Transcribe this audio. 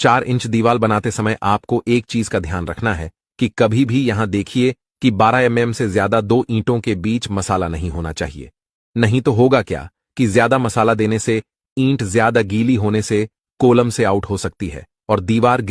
चार इंच दीवार बनाते समय आपको एक चीज का ध्यान रखना है कि कभी भी यहां देखिए कि 12 एमएम से ज्यादा दो ईंटों के बीच मसाला नहीं होना चाहिए नहीं तो होगा क्या कि ज्यादा मसाला देने से ईंट ज्यादा गीली होने से कोलम से आउट हो सकती है और दीवार